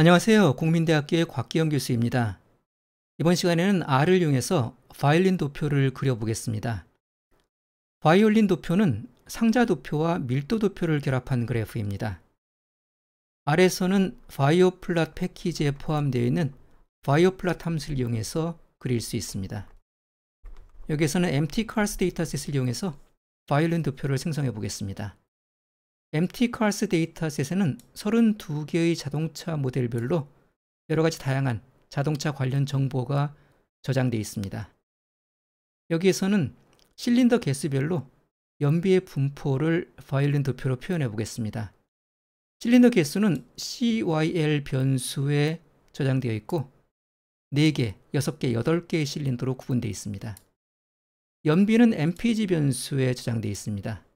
안녕하세요. 국민대학교의 곽기영 교수입니다. 이번 시간에는 R을 이용해서 바이올린 도표를 그려보겠습니다. 바이올린 도표는 상자 도표와 밀도 도표를 결합한 그래프입니다. 아래에서는 바이오플랏 패키지에 포함되어 있는 바이오플랏 함수를 이용해서 그릴 수 있습니다. 여기에서는 MT-CARS 데이터셋을 이용해서 바이올린 도표를 생성해 보겠습니다. MT Cars 데이터셋에는 32개의 자동차 모델별로 여러 가지 다양한 자동차 관련 정보가 저장되어 있습니다. 여기에서는 실린더 개수별로 연비의 분포를 바이올린 도표로 표현해 보겠습니다. 실린더 개수는 CYL 변수에 저장되어 있고 4개, 6개, 8개의 실린더로 구분되어 있습니다. 연비는 MPG 변수에 저장되어 있습니다.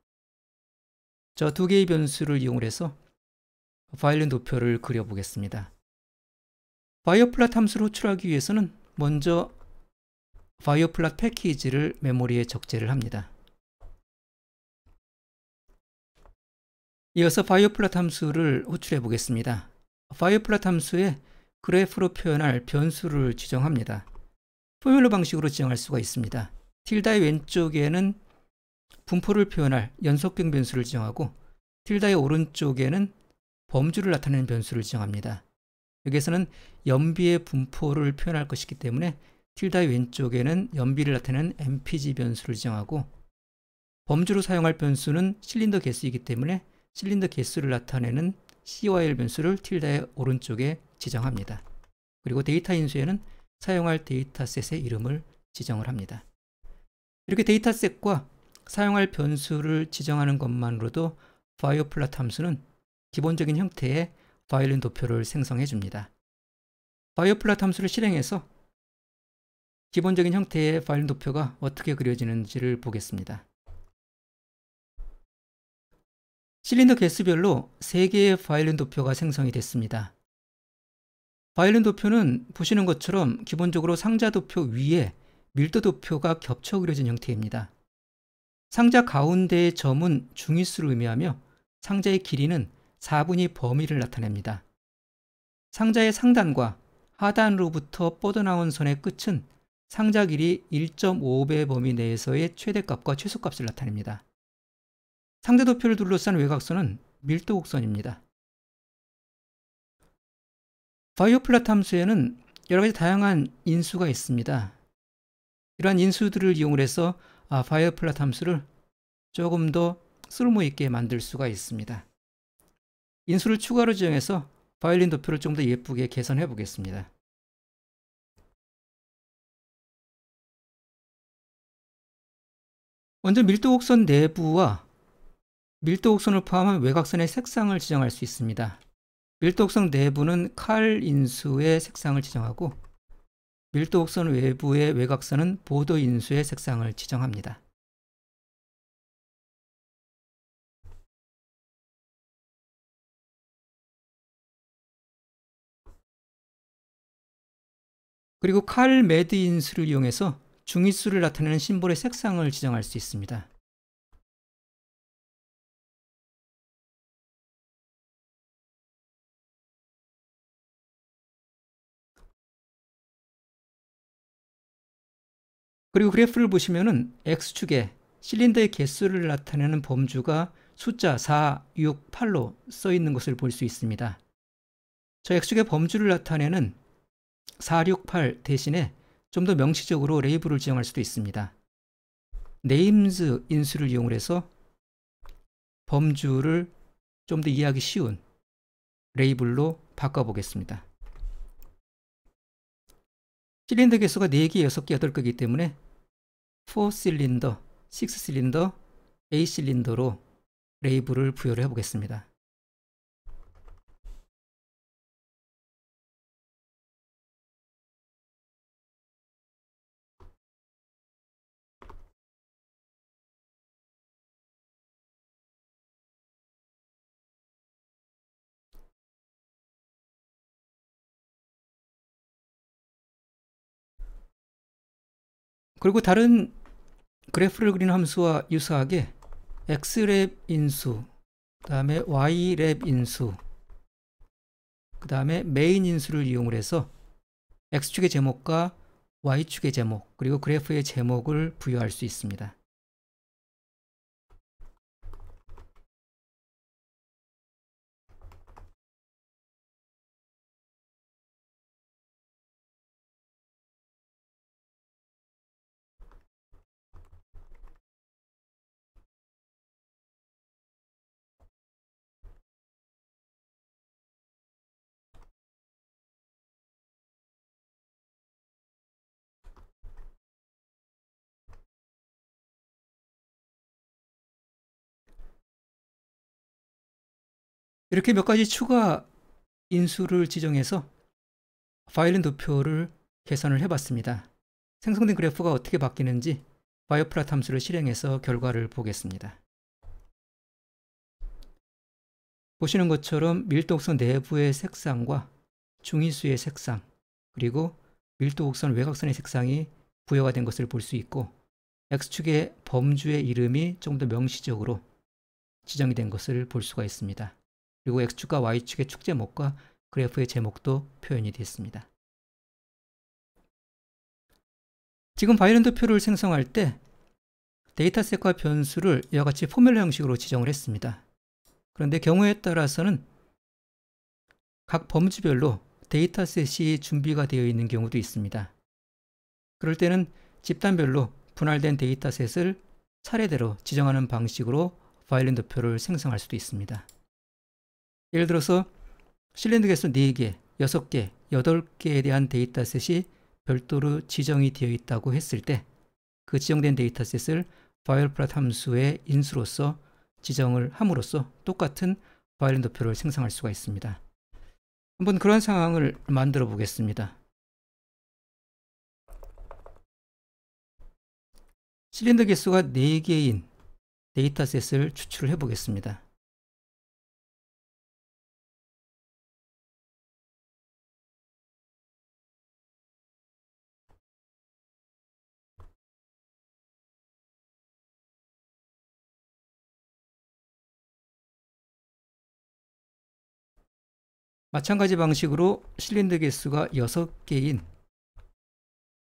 저두 개의 변수를 이용 해서 파일올린 도표를 그려보겠습니다. 바이오플라 함수를 호출하기 위해서는 먼저 바이오플라 패키지를 메모리에 적재를 합니다. 이어서 바이오플라 함수를 호출해 보겠습니다. 바이오플라 함수에 그래프로 표현할 변수를 지정합니다. 포뮬러 방식으로 지정할 수가 있습니다. 틸다의 왼쪽에는 분포를 표현할 연속형 변수를 지정하고 틸다의 오른쪽에는 범주를 나타내는 변수를 지정합니다. 여기에서는 연비의 분포를 표현할 것이기 때문에 틸다의 왼쪽에는 연비를 나타내는 mpg 변수를 지정하고 범주로 사용할 변수는 실린더 개수이기 때문에 실린더 개수를 나타내는 cyl 변수를 틸다의 오른쪽에 지정합니다. 그리고 데이터 인수에는 사용할 데이터셋의 이름을 지정을 합니다. 이렇게 데이터셋과 사용할 변수를 지정하는 것만으로도 바이오플롯 함수는 기본적인 형태의 바이올린 도표를 생성해 줍니다. 바이오플롯 함수를 실행해서 기본적인 형태의 바이올린 도표가 어떻게 그려지는지를 보겠습니다. 실린더 개수별로 3개의 바이올린 도표가 생성이 됐습니다. 바이올린 도표는 보시는 것처럼 기본적으로 상자 도표 위에 밀도 도표가 겹쳐 그려진 형태입니다. 상자 가운데의 점은 중위수를 의미하며 상자의 길이는 4분의 범위를 나타냅니다. 상자의 상단과 하단으로부터 뻗어나온 선의 끝은 상자 길이 1.5배 범위 내에서의 최대값과 최소값을 나타냅니다. 상자 도표를 둘러싼 외곽선은 밀도 곡선입니다. 바이오플라 탐수에는 여러 가지 다양한 인수가 있습니다. 이러한 인수들을 이용 해서 아, 파이어 플라 함수를 조금 더 쓸모 있게 만들 수가 있습니다. 인수를 추가로 지정해서 바이올린 도표를 좀 더 예쁘게 개선해 보겠습니다. 먼저 밀도 곡선 내부와 밀도 곡선을 포함한 외곽선의 색상을 지정할 수 있습니다. 밀도 곡선 내부는 칼 인수의 색상을 지정하고 밀도 곡선 외부의 외곽선은 보도 인수의 색상을 지정합니다. 그리고 칼 매드 인수를 이용해서 중위수를 나타내는 심볼의 색상을 지정할 수 있습니다. 그리고 그래프를 보시면은 X축에 실린더의 개수를 나타내는 범주가 숫자 4, 6, 8로 써 있는 것을 볼 수 있습니다. 저 X축의 범주를 나타내는 4, 6, 8 대신에 좀 더 명시적으로 레이블을 지정할 수도 있습니다. 네임즈 인수를 이용해서 범주를 좀 더 이해하기 쉬운 레이블로 바꿔보겠습니다. 실린더 개수가 4개, 6개, 8개이기 때문에 4실린더, 6실린더, 8실린더로 레이블을 부여를 해보겠습니다. 그리고 다른 그래프를 그리는 함수와 유사하게 x랩 인수, 그 다음에 y랩 인수, 그 다음에 메인 인수를 이용을 해서 x축의 제목과 y축의 제목, 그리고 그래프의 제목을 부여할 수 있습니다. 이렇게 몇 가지 추가 인수를 지정해서 파일은 도표를 계산을 해봤습니다. 생성된 그래프가 어떻게 바뀌는지 바이오프라 탐수를 실행해서 결과를 보겠습니다. 보시는 것처럼 밀도옥선 내부의 색상과 중인수의 색상 그리고 밀도옥선 외곽선의 색상이 부여가 된 것을 볼 수 있고 X축의 범주의 이름이 좀 더 명시적으로 지정이 된 것을 볼 수가 있습니다. 그리고 X축과 Y축의 축 제목과 그래프의 제목도 표현이 됐습니다. 지금 바이런드 표를 생성할 때 데이터셋과 변수를 이와 같이 포뮬러 형식으로 지정을 했습니다. 그런데 경우에 따라서는 각 범주별로 데이터셋이 준비가 되어 있는 경우도 있습니다. 그럴 때는 집단별로 분할된 데이터셋을 차례대로 지정하는 방식으로 바이런드 표를 생성할 수도 있습니다. 예를 들어서 실린드 개수 4개, 6개, 8개에 대한 데이터셋이 별도로 지정이 되어 있다고 했을 때 그 지정된 데이터셋을 바이올프랏 함수의 인수로서 지정을 함으로써 똑같은 파일올 도표를 생성할 수가 있습니다. 한번 그런 상황을 만들어 보겠습니다. 실린더 개수가 4개인 데이터셋을 추출을 해 보겠습니다. 마찬가지 방식으로 실린더 개수가 6개인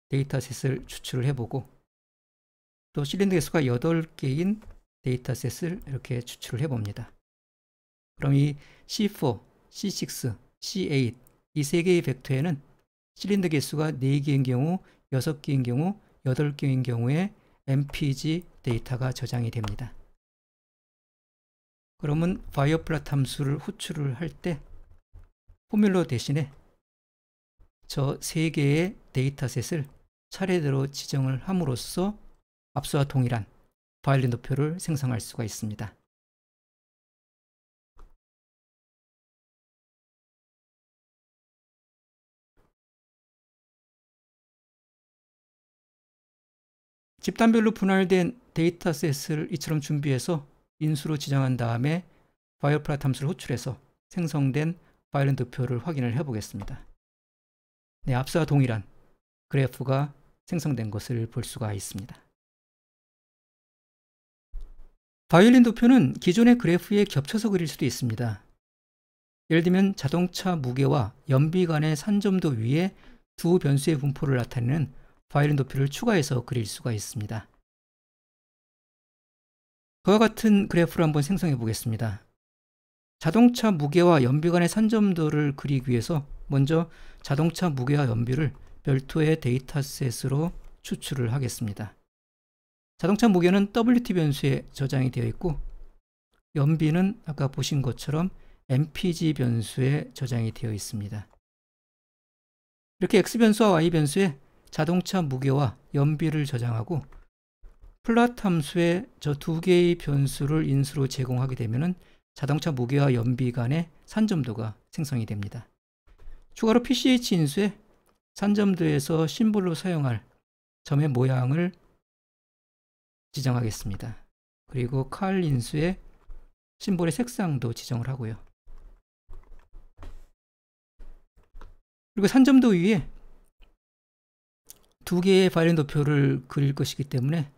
데이터셋을 추출을 해보고 또 실린더 개수가 8개인 데이터셋을 이렇게 추출을 해봅니다. 그럼 이 C4, C6, C8 이 세 개의 벡터에는 실린더 개수가 4개인 경우, 6개인 경우, 8개인 경우에 MPG 데이터가 저장이 됩니다. 그러면 바이오플라 함수를 호출을 할때 포뮬러 대신에 저 세 개의 데이터셋을 차례대로 지정을 함으로써 앞서와 동일한 바이올린 도표를 생성할 수가 있습니다. 집단별로 분할된 데이터셋을 이처럼 준비해서 인수로 지정한 다음에 바이오프라 탐수를 호출해서 생성된 파일은 득표를 확인을 해 보겠습니다. 네, 앞서와 동일한 그래프가 생성된 것을 볼 수가 있습니다. 바이올린 도표는 기존의 그래프에 겹쳐서 그릴 수도 있습니다. 예를 들면 자동차 무게와 연비 간의 산점도 위에 두 변수의 분포를 나타내는 바이올린 도표를 추가해서 그릴 수가 있습니다. 그와 같은 그래프를 한번 생성해 보겠습니다. 자동차 무게와 연비 간의 산점도를 그리기 위해서 먼저 자동차 무게와 연비를 별도의 데이터셋으로 추출을 하겠습니다. 자동차 무게는 WT 변수에 저장이 되어 있고 연비는 아까 보신 것처럼 MPG 변수에 저장이 되어 있습니다. 이렇게 X변수와 Y변수에 자동차 무게와 연비를 저장하고 플랫 함수에 저 두 개의 변수를 인수로 제공하게 되면 은 자동차 무게와 연비 간의 산점도가 생성이 됩니다. 추가로 PCH 인수에 산점도에서 심볼로 사용할 점의 모양을 지정하겠습니다. 그리고 칼 인수에 심볼의 색상도 지정을 하고요. 그리고 산점도 위에 두 개의 바이올 도표를 그릴 것이기 때문에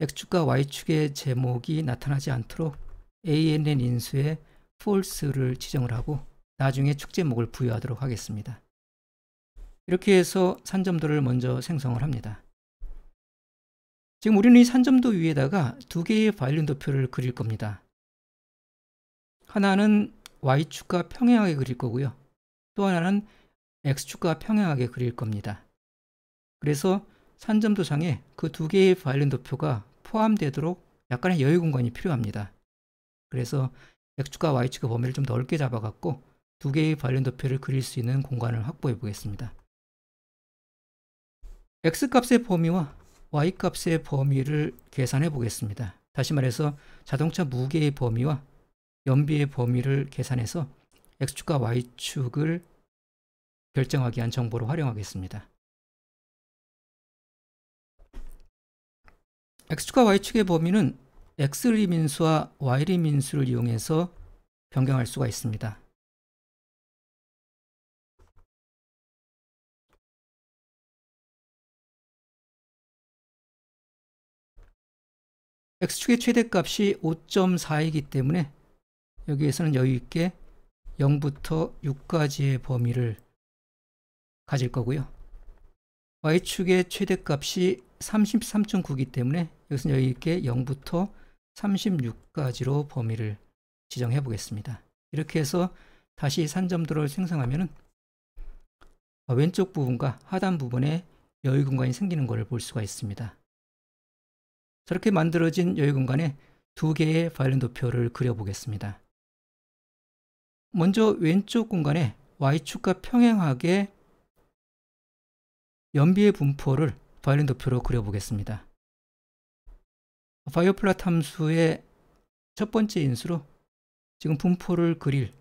X축과 Y축의 제목이 나타나지 않도록 ANN 인수의 false를 지정을 하고 나중에 축제목을 부여하도록 하겠습니다. 이렇게 해서 산점도를 먼저 생성을 합니다. 지금 우리는 이 산점도 위에다가 두 개의 바이올린 도표를 그릴 겁니다. 하나는 Y축과 평행하게 그릴 거고요. 또 하나는 X축과 평행하게 그릴 겁니다. 그래서 산점도상에 그 두 개의 바이올린 도표가 포함되도록 약간의 여유 공간이 필요합니다. 그래서 X축과 Y축의 범위를 좀 넓게 잡아갖고 두 개의 관련 도표를 그릴 수 있는 공간을 확보해 보겠습니다. X값의 범위와 Y값의 범위를 계산해 보겠습니다. 다시 말해서 자동차 무게의 범위와 연비의 범위를 계산해서 X축과 Y축을 결정하기 위한 정보를 활용하겠습니다. X축과 Y축의 범위는 X리 민수와 Y리 민수를 이용해서 변경할 수가 있습니다. X축의 최대값이 5.4이기 때문에 여기에서는 여유있게 0부터 6까지의 범위를 가질 거고요. Y축의 최대값이 33.9이기 때문에 여기서는 여유있게 0부터 36가지로 범위를 지정해 보겠습니다. 이렇게 해서 다시 산점도를 생성하면 어, 왼쪽 부분과 하단 부분에 여유 공간이 생기는 것을 볼 수가 있습니다. 저렇게 만들어진 여유 공간에 두 개의 바이올린 도표를 그려보겠습니다. 먼저 왼쪽 공간에 Y축과 평행하게 연비의 분포를 바이올린 도표로 그려보겠습니다. 파이어플라 탐수의 첫 번째 인수로 지금 분포를 그릴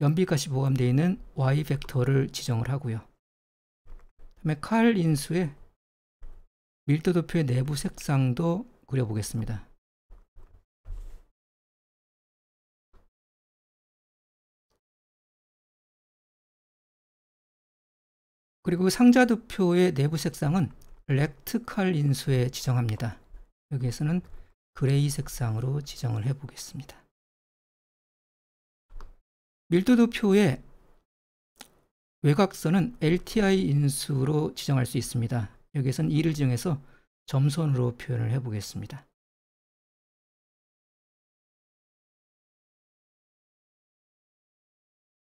연비값이 보관되어 있는 y 벡터를 지정을 하고요. 다음에 칼 인수의 밀도 도표의 내부 색상도 그려보겠습니다. 그리고 상자 도표의 내부 색상은 렉트 칼 인수에 지정합니다. 여기에서는 그레이 색상으로 지정을 해 보겠습니다. 밀도도 표의 외곽선은 LTI 인수로 지정할 수 있습니다. 여기에서는 2를 지정해서 점선으로 표현을 해 보겠습니다.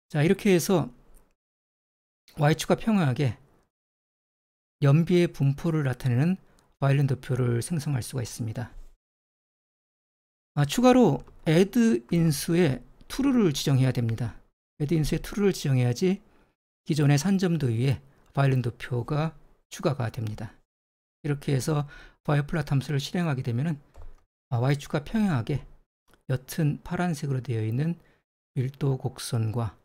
자 이렇게 해서 Y축과 평화하게 연비의 분포를 나타내는 와일랜드 표를 생성할 수가 있습니다. 아, 추가로 add 인수에 true를 지정해야 됩니다. add 인수에 true를 지정해야지 기존의 산점도 위에 와일랜드 표가 추가가 됩니다. 이렇게 해서 와이플라 탐수를 실행하게 되면 아, y축과 평행하게 옅은 파란색으로 되어 있는 밀도 곡선과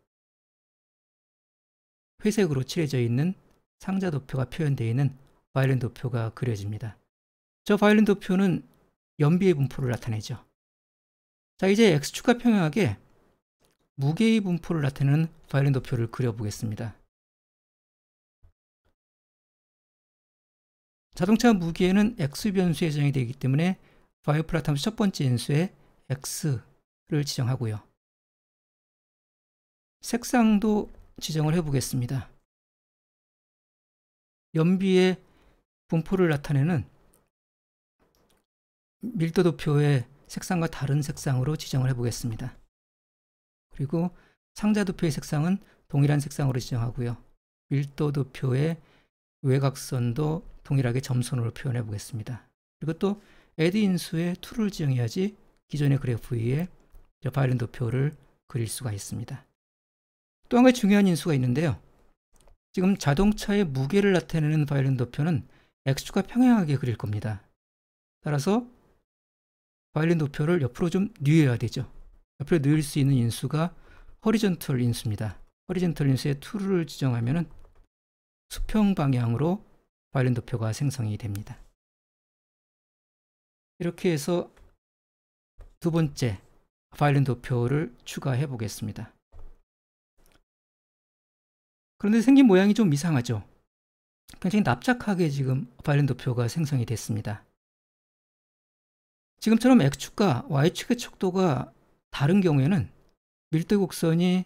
회색으로 칠해져 있는 상자 도표가 표현되어 있는 바이올린 도표가 그려집니다. 저 바이올린 도표는 연비의 분포를 나타내죠. 자, 이제 X축과 평행하게 무게의 분포를 나타내는 바이올린 도표를 그려보겠습니다. 자동차 무게는 X 변수에 정이 되기 때문에 바이오플라 탐수첫 번째 인수에 X를 지정하고요. 색상도 지정을 해보겠습니다. 연비의 분포를 나타내는 밀도 도표의 색상과 다른 색상으로 지정을 해보겠습니다. 그리고 상자 도표의 색상은 동일한 색상으로 지정하고요. 밀도 도표의 외곽선도 동일하게 점선으로 표현해 보겠습니다. 그리고 또 add 인수의 툴을 지정해야지 기존의 그래프 위에 바이린 도표를 그릴 수가 있습니다. 또 한 가지 중요한 인수가 있는데요. 지금 자동차의 무게를 나타내는 바이린 도표는 X축과 평행하게 그릴 겁니다. 따라서 바이올린 도표를 옆으로 좀 뉘어야 되죠. 옆으로 뉘을 수 있는 인수가 허리젠털 인수입니다. 허리젠털 인수의 툴을 지정하면 수평 방향으로 바이올린 도표가 생성이 됩니다. 이렇게 해서 두 번째 바이올린 도표를 추가해 보겠습니다. 그런데 생긴 모양이 좀 이상하죠? 굉장히 납작하게 지금 발린도표가 생성이 됐습니다. 지금처럼 X축과 Y축의 척도가 다른 경우에는 밀도곡선이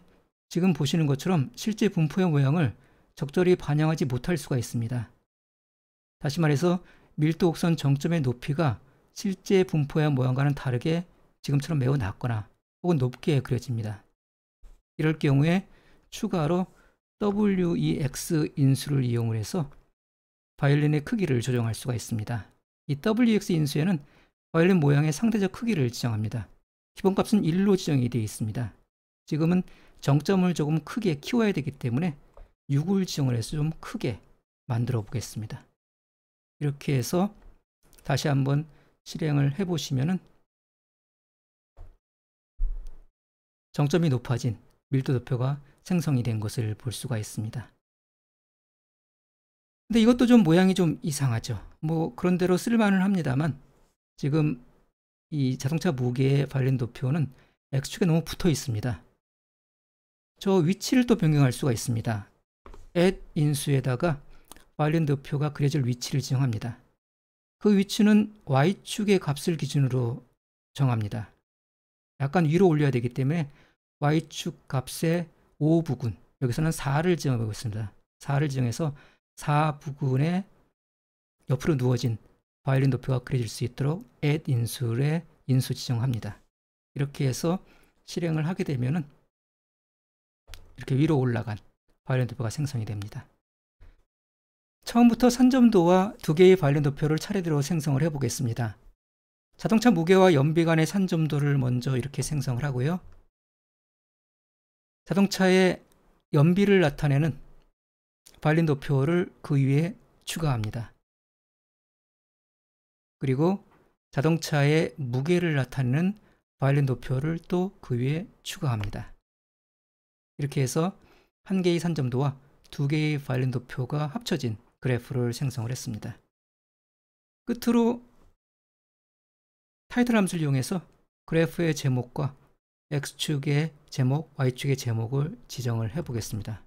지금 보시는 것처럼 실제 분포의 모양을 적절히 반영하지 못할 수가 있습니다. 다시 말해서 밀도곡선 정점의 높이가 실제 분포의 모양과는 다르게 지금처럼 매우 낮거나 혹은 높게 그려집니다. 이럴 경우에 추가로 WEX 인수를 이용을 해서 바이올린의 크기를 조정할 수가 있습니다. 이 WEX 인수에는 바이올린 모양의 상대적 크기를 지정합니다. 기본 값은 1로 지정이 되어 있습니다. 지금은 정점을 조금 크게 키워야 되기 때문에 6을 지정을 해서 좀 크게 만들어 보겠습니다. 이렇게 해서 다시 한번 실행을 해 보시면은 정점이 높아진 밀도 도표가 생성이 된 것을 볼 수가 있습니다. 근데 이것도 좀 모양이 좀 이상하죠. 뭐 그런대로 쓸만은 합니다만 지금 이 자동차 무게에 관련 도표는 X축에 너무 붙어 있습니다. 저 위치를 또 변경할 수가 있습니다. at 인수에다가 관련 도표가 그려질 위치를 지정합니다. 그 위치는 Y축의 값을 기준으로 정합니다. 약간 위로 올려야 되기 때문에 Y축 값에 5부근 여기서는 4를 지정하고 있습니다. 4를 지정해서 4부근의 옆으로 누워진 바이올린 높이가 그려질 수 있도록 at 인수를 인수 지정합니다. 이렇게 해서 실행을 하게 되면은 이렇게 위로 올라간 바이올린 도표가 생성이 됩니다. 처음부터 산점도와 두 개의 바이올린 도표를 차례대로 생성을 해보겠습니다. 자동차 무게와 연비 간의 산점도를 먼저 이렇게 생성을 하고요. 자동차의 연비를 나타내는 발린 도표를 그 위에 추가합니다. 그리고 자동차의 무게를 나타내는 바이올린 도표를 또 그 위에 추가합니다. 이렇게 해서 한 개의 산점도와 두 개의 바이올린 도표가 합쳐진 그래프를 생성을 했습니다. 끝으로 타이틀 함수를 이용해서 그래프의 제목과 X축의 제목, Y축의 제목을 지정을 해 보겠습니다.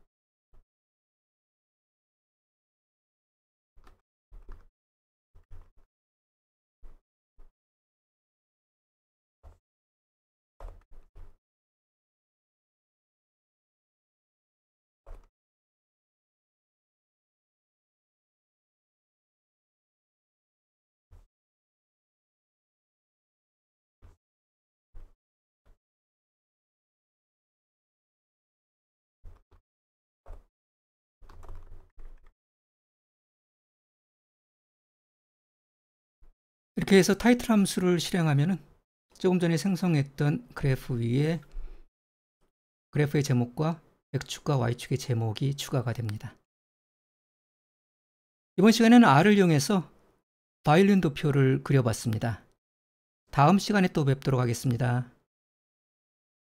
이렇게 해서 타이틀 함수를 실행하면 조금 전에 생성했던 그래프 위에 그래프의 제목과 X축과 Y축의 제목이 추가가 됩니다. 이번 시간에는 R을 이용해서 바이올린 도표를 그려봤습니다. 다음 시간에 또 뵙도록 하겠습니다.